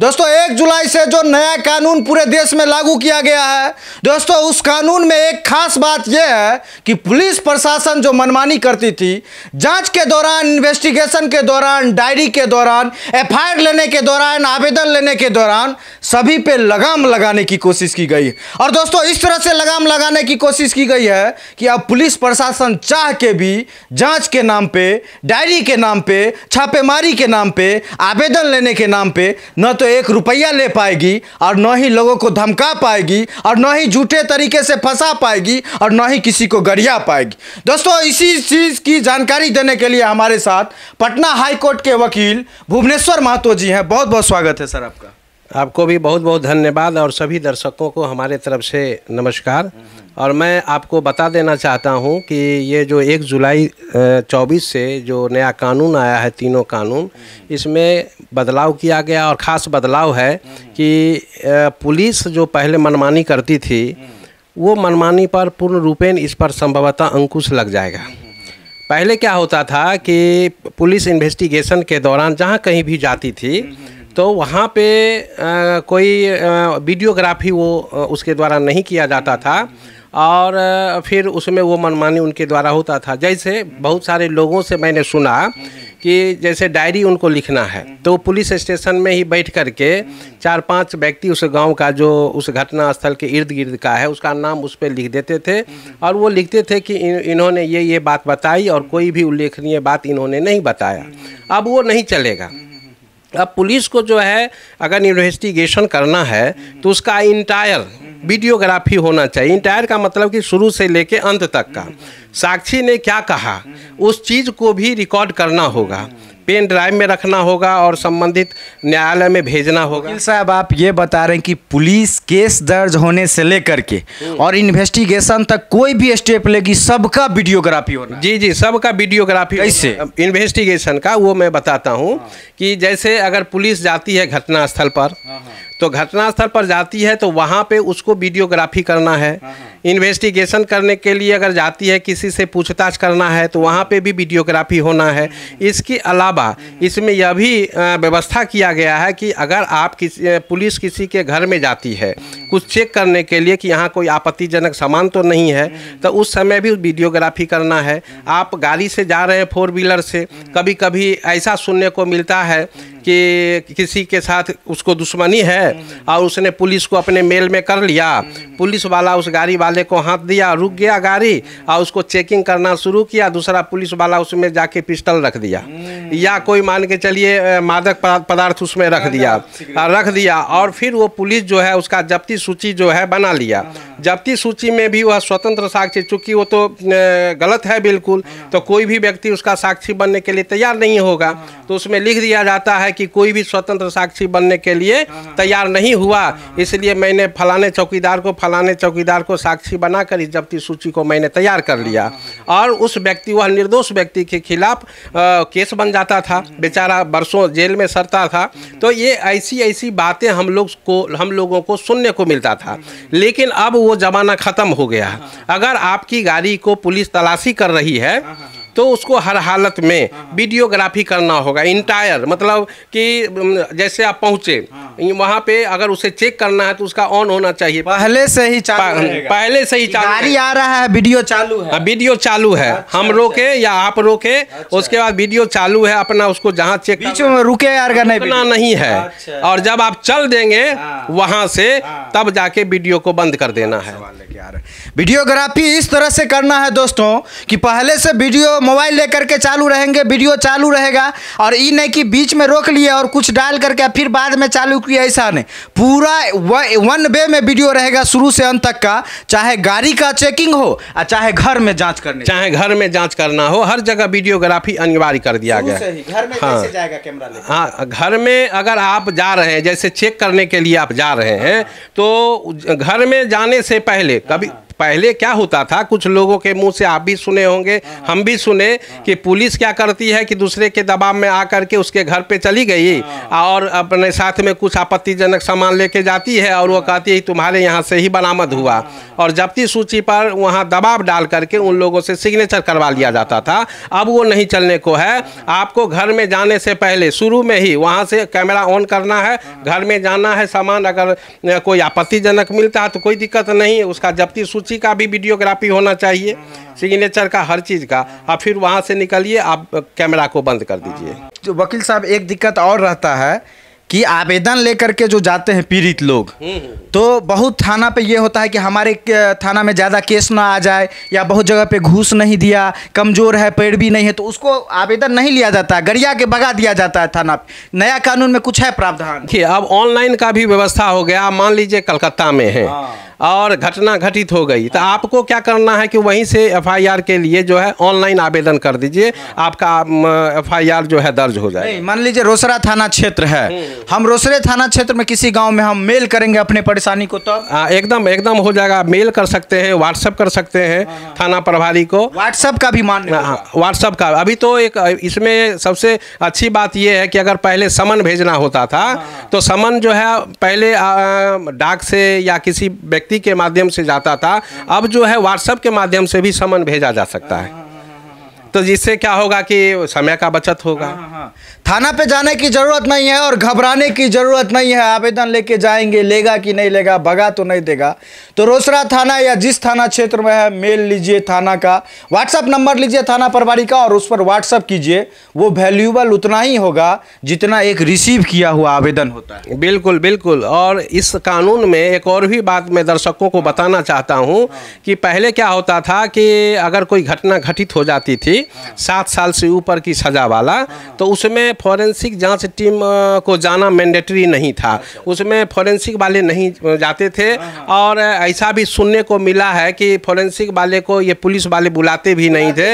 दोस्तों एक जुलाई से जो नया कानून पूरे देश में लागू किया गया है दोस्तों उस कानून में एक खास बात यह है कि पुलिस प्रशासन जो मनमानी करती थी जांच के दौरान इन्वेस्टिगेशन के दौरान डायरी के दौरान एफआईआर लेने के दौरान आवेदन लेने के दौरान सभी पे लगाम लगाने की कोशिश की गई और दोस्तों इस तरह से लगाम लगाने की कोशिश की गई है कि अब पुलिस प्रशासन चाह के भी जाँच के नाम पर डायरी के नाम पर छापेमारी के नाम पर आवेदन लेने के नाम पर न तो तो एक रुपया ले पाएगी और न ही लोगों को धमका पाएगी और न ही झूठे तरीके से फंसा पाएगी और न ही किसी को गरिया पाएगी दोस्तों इसी चीज़ की जानकारी देने के लिए हमारे साथ पटना हाईकोर्ट के वकील भुवनेश्वर महतो जी हैं बहुत बहुत स्वागत है सर आपका आपको भी बहुत बहुत धन्यवाद और सभी दर्शकों को हमारे तरफ से नमस्कार और मैं आपको बता देना चाहता हूं कि ये जो एक जुलाई चौबीस से जो नया कानून आया है तीनों कानून इसमें बदलाव किया गया और ख़ास बदलाव है कि पुलिस जो पहले मनमानी करती थी वो मनमानी पर पूर्ण रूपेण इस पर संभवतः अंकुश लग जाएगा पहले क्या होता था कि पुलिस इन्वेस्टिगेशन के दौरान जहाँ कहीं भी जाती थी तो वहाँ पे आ, कोई वीडियोग्राफी वो उसके द्वारा नहीं किया जाता था और फिर उसमें वो मनमानी उनके द्वारा होता था जैसे बहुत सारे लोगों से मैंने सुना कि जैसे डायरी उनको लिखना है तो पुलिस स्टेशन में ही बैठ कर के चार पांच व्यक्ति उस गांव का जो उस घटना स्थल के इर्द गिर्द का है उसका नाम उस पर लिख देते थे और वो लिखते थे कि इन्होंने ये ये बात बताई और कोई भी उल्लेखनीय बात इन्होंने नहीं बताया अब वो नहीं चलेगा अब पुलिस को जो है अगर इन्वेस्टिगेशन करना है तो उसका इंटायर वीडियोग्राफी होना चाहिए इंटायर का मतलब कि शुरू से लेके अंत तक का साक्षी ने क्या कहा उस चीज़ को भी रिकॉर्ड करना होगा पेन ड्राइव में रखना होगा और संबंधित न्यायालय में भेजना होगा साहब आप ये बता रहे हैं कि पुलिस केस दर्ज होने से लेकर के हम्म। और इन्वेस्टिगेशन तक कोई भी स्टेप लेगी सबका वीडियोग्राफी होना जी जी सबका वीडियोग्राफी ऐसे इन्वेस्टिगेशन का वो मैं बताता हूँ हाँ। कि जैसे अगर पुलिस जाती है घटनास्थल पर हाँ, हाँ। तो घटनास्थल पर जाती है तो वहाँ पे उसको वीडियोग्राफी करना है हाँ, हाँ। इन्वेस्टिगेशन करने के लिए अगर जाती है किसी से पूछताछ करना है तो वहाँ पे भी वीडियोग्राफी होना है इसके अलावा इसमें यह भी व्यवस्था किया गया है कि अगर आप किसी पुलिस किसी के घर में जाती है कुछ चेक करने के लिए कि यहाँ कोई आपत्तिजनक सामान तो नहीं है तो उस समय भी वीडियोग्राफी करना है आप गाड़ी से जा रहे हैं फोर व्हीलर से कभी कभी ऐसा सुनने को मिलता है कि किसी के साथ उसको दुश्मनी है और उसने पुलिस को अपने मेल में कर लिया पुलिस वाला उस गाड़ी वाले को हाथ दिया रुक गया गाड़ी और उसको चेकिंग करना शुरू किया दूसरा पुलिस वाला उसमें जाके पिस्टल रख दिया हम्म। या कोई मान के चलिए मादक पदार्थ उसमें रख दिया रख दिया और फिर वो पुलिस जो है उसका जब्ती जब्ती सूची जो है बना लिया हाँ। जब्ती सूची में भी वह स्वतंत्र साक्षी चूंकि वो तो गलत है बिल्कुल हाँ। तो कोई भी व्यक्ति उसका साक्षी बनने के लिए तैयार नहीं होगा हाँ। तो उसमें लिख दिया जाता है कि कोई भी स्वतंत्र साक्षी बनने के लिए तैयार नहीं हुआ इसलिए मैंने फलाने चौकीदार को फलाने चौकीदार को साक्षी बनाकर इस जब्ती सूची को मैंने तैयार कर लिया और उस व्यक्ति वह निर्दोष व्यक्ति के खिलाफ केस बन जाता था बेचारा बरसों जेल में सरता था तो ये ऐसी ऐसी बातें हम लोग को हम लोगों को सुनने को मिलता था लेकिन अब वो ज़माना ख़त्म हो गया अगर आपकी गाड़ी को पुलिस तलाशी कर रही है हाँ, हाँ। तो उसको हर हालत में हाँ, हाँ। वीडियोग्राफी करना होगा इंटायर मतलब कि जैसे आप पहुंचे वहाँ पे अगर उसे चेक करना है तो उसका ऑन होना चाहिए पहले से ही चालू पहले से ही चालू गाड़ी आ रहा है वीडियो चालू है हाँ, वीडियो चालू है अच्छा, हम अच्छा। रोके या आप रोके अच्छा। उसके बाद वीडियो चालू है अपना उसको जहाँ चेक बीच में रुके यार रुकना नहीं है अच्छा। और जब आप चल देंगे वहाँ से तब जाके वीडियो को बंद कर देना है यार वीडियोग्राफी इस तरह से करना है दोस्तों कि पहले से वीडियो मोबाइल लेकर के चालू रहेंगे वीडियो चालू रहेगा और ये नहीं कि बीच में रोक लिए और कुछ डाल करके फिर बाद में चालू किया ऐसा नहीं पूरा वन वे में वीडियो रहेगा शुरू से अंत तक का चाहे गाड़ी का चेकिंग हो और चाहे घर में जाँच करने चाहे घर में जाँच करना हो हर जगह वीडियोग्राफी अनिवार्य कर दिया गया घर में हाँ हाँ घर में अगर आप जा रहे हैं जैसे चेक करने के लिए आप जा रहे हैं हाँ। तो घर में जाने से पहले Tapi nah. पहले क्या होता था कुछ लोगों के मुंह से आप भी सुने होंगे हाँ, हम भी सुने हाँ। कि पुलिस क्या करती है कि दूसरे के दबाव में आ करके उसके घर पे चली गई हाँ। और अपने साथ में कुछ आपत्तिजनक सामान लेके जाती है और वो कहती है तुम्हारे यहाँ से ही बरामद हुआ और जब्ती सूची पर वहाँ दबाव डाल करके उन लोगों से सिग्नेचर करवा लिया जाता था अब वो नहीं चलने को है आपको घर में जाने से पहले शुरू में ही वहाँ से कैमरा ऑन करना है घर में जाना है सामान अगर कोई आपत्तिजनक मिलता है तो कोई दिक्कत नहीं उसका जब्ती सूची उसी का भी वीडियोग्राफी होना चाहिए सिग्नेचर का हर चीज़ का और फिर वहाँ से निकलिए आप कैमरा को बंद कर दीजिए तो वकील साहब एक दिक्कत और रहता है कि आवेदन लेकर के जो जाते हैं पीड़ित लोग हम्म, हम्म। तो बहुत थाना पे ये होता है कि हमारे थाना में ज़्यादा केस ना आ जाए या बहुत जगह पे घूस नहीं दिया कमज़ोर है पेड़ भी नहीं है तो उसको आवेदन नहीं लिया जाता है गरिया के भगा दिया जाता है थाना पे नया कानून में कुछ है प्रावधान देखिए अब ऑनलाइन का भी व्यवस्था हो गया मान लीजिए कलकत्ता में है हाँ। और घटना घटित हो गई तो आपको क्या करना है कि वहीं से एफआईआर के लिए जो है ऑनलाइन आवेदन कर दीजिए हाँ। आपका एफआईआर जो है दर्ज हो जाए मान लीजिए रोसरा थाना क्षेत्र है हम्म। हम रोसरे थाना क्षेत्र में किसी गांव में हम मेल करेंगे अपने परेशानी को तो? एकदम एकदम हो जाएगा मेल कर सकते हैं व्हाट्सएप कर सकते हैं हाँ, हाँ। थाना प्रभारी को व्हाट्सएप का भी मान हाँ, व्हाट्सएप का अभी तो एक इसमें सबसे अच्छी बात यह है कि अगर पहले समन भेजना होता था तो समन जो है पहले डाक से या किसी व्यक्ति के माध्यम से जाता था अब जो है व्हाट्सएप के माध्यम से भी समन भेजा जा सकता है तो जिससे क्या होगा कि समय का बचत होगा थाना पे जाने की ज़रूरत नहीं है और घबराने की ज़रूरत नहीं है आवेदन लेके जाएंगे लेगा कि नहीं लेगा भगा तो नहीं देगा तो रोसरा थाना या जिस थाना क्षेत्र में है मेल लीजिए थाना का व्हाट्सअप नंबर लीजिए थाना प्रभारी का और उस पर व्हाट्सअप कीजिए वो वैल्यूबल उतना ही होगा जितना एक रिसीव किया हुआ आवेदन होता है बिल्कुल बिल्कुल और इस कानून में एक और भी बात मैं दर्शकों को बताना चाहता हूँ कि पहले क्या होता था कि अगर कोई घटना घटित हो जाती थी सात साल से ऊपर की सजा वाला तो उसमें फॉरेंसिक जांच टीम को जाना मैंडेटरी नहीं था अच्छा। उसमें फॉरेंसिक वाले नहीं जाते थे हाँ, हाँ। और ऐसा भी सुनने को मिला है कि फॉरेंसिक वाले को ये पुलिस वाले बुलाते भी नहीं थे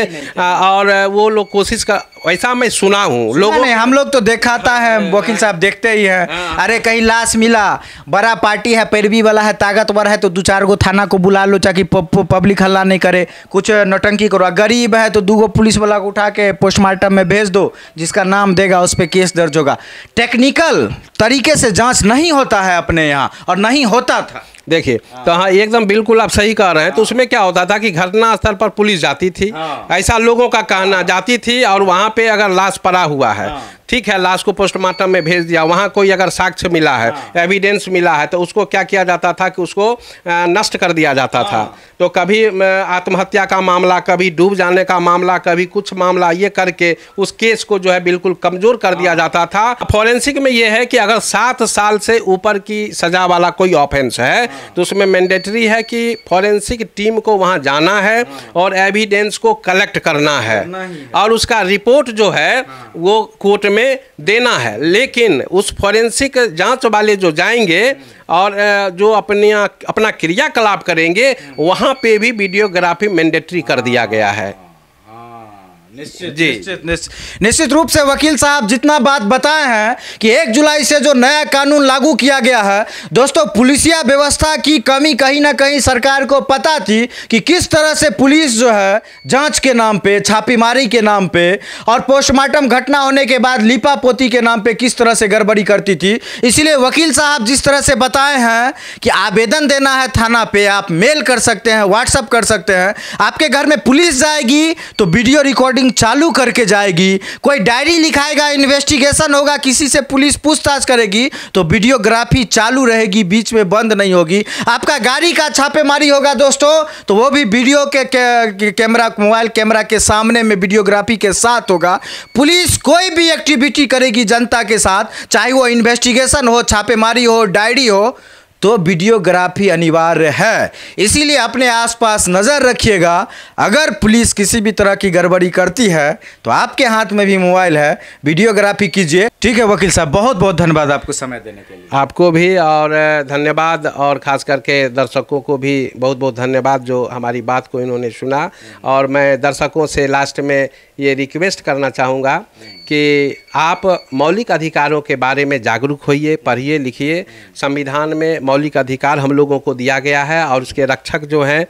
और वो लोग कोशिश कर ऐसा मैं सुना हूँ लोग नहीं हम लोग तो देखाता है हाँ। वकील साहब देखते ही है हाँ। अरे कहीं लाश मिला बड़ा पार्टी है पैरवी वाला है ताकतवर है तो दो चार गो थाना को बुला लो ताकि पब्लिक हल्ला नहीं करे कुछ नोटंकी करो गरीब है तो दो गो पुलिस वाला को उठा के पोस्टमार्टम में भेज दो जिसका नाम देगा उस पर केस दर्ज होगा टेक्निकल तरीके से जाँच नहीं होता है अपने यहाँ और नहीं होता था देखिए तो हाँ एकदम बिल्कुल आप सही कह रहे हैं तो हाँ। उसमें क्या होता था कि घटना स्थल पर पुलिस जाती थी हाँ। ऐसा लोगों का कहना जाती थी और वहाँ पे अगर लाश पड़ा हुआ है हाँ। ठीक है लाश को पोस्टमार्टम में भेज दिया वहाँ कोई अगर साक्ष्य मिला है एविडेंस हाँ। मिला है तो उसको क्या किया जाता था कि उसको नष्ट कर दिया जाता था हाँ। तो कभी आत्महत्या का मामला कभी डूब जाने का मामला कभी कुछ मामला ये करके उस केस को जो है बिल्कुल कमजोर कर दिया हाँ। जाता था फॉरेंसिक में यह है कि अगर सात साल से ऊपर की सजा वाला कोई ऑफेंस है तो उसमें मैंडेटरी है कि फॉरेंसिक टीम को वहां जाना है और एविडेंस को कलेक्ट करना है और उसका रिपोर्ट जो है वो कोर्ट में में देना है लेकिन उस फॉरेंसिक जांच वाले जो जाएंगे और जो अपने अपना क्रियाकलाप करेंगे वहाँ पे भी वीडियोग्राफी मैंडेटरी कर दिया गया है निश्चित जी निश्चित निश्चित रूप से वकील साहब जितना बात बताए हैं कि एक जुलाई से जो नया कानून लागू किया गया है दोस्तों पुलिसिया व्यवस्था की कमी कहीं ना कहीं सरकार को पता थी कि किस तरह से पुलिस जो है जांच के नाम पे छापेमारी के नाम पे और पोस्टमार्टम घटना होने के बाद लिपा पोती के नाम पे किस तरह से गड़बड़ी करती थी इसीलिए वकील साहब जिस तरह से बताए हैं कि आवेदन देना है थाना पे आप मेल कर सकते हैं व्हाट्सअप कर सकते हैं आपके घर में पुलिस जाएगी तो वीडियो रिकॉर्डिंग रिकॉर्डिंग चालू करके जाएगी कोई डायरी लिखाएगा इन्वेस्टिगेशन होगा किसी से पुलिस पूछताछ करेगी तो वीडियोग्राफी चालू रहेगी बीच में बंद नहीं होगी आपका गाड़ी का छापेमारी होगा दोस्तों तो वो भी वीडियो के कैमरा के, के, मोबाइल कैमरा के सामने में वीडियोग्राफी के साथ होगा पुलिस कोई भी एक्टिविटी करेगी जनता के साथ चाहे वो इन्वेस्टिगेशन हो छापेमारी हो डायरी हो तो वीडियोग्राफी अनिवार्य है इसीलिए अपने आसपास नज़र रखिएगा अगर पुलिस किसी भी तरह की गड़बड़ी करती है तो आपके हाथ में भी मोबाइल है वीडियोग्राफी कीजिए ठीक है वकील साहब बहुत बहुत धन्यवाद आपको समय देने के लिए आपको भी और धन्यवाद और ख़ास करके दर्शकों को भी बहुत बहुत धन्यवाद जो हमारी बात को इन्होंने सुना और मैं दर्शकों से लास्ट में ये रिक्वेस्ट करना चाहूँगा कि आप मौलिक अधिकारों के बारे में जागरूक होइए पढ़िए लिखिए संविधान में मौलिक अधिकार हम लोगों को दिया गया है और उसके रक्षक जो हैं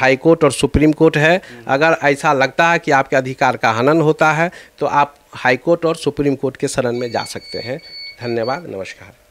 हाई कोर्ट और सुप्रीम कोर्ट है अगर ऐसा लगता है कि आपके अधिकार का हनन होता है तो आप हाई कोर्ट और सुप्रीम कोर्ट के शरण में जा सकते हैं धन्यवाद नमस्कार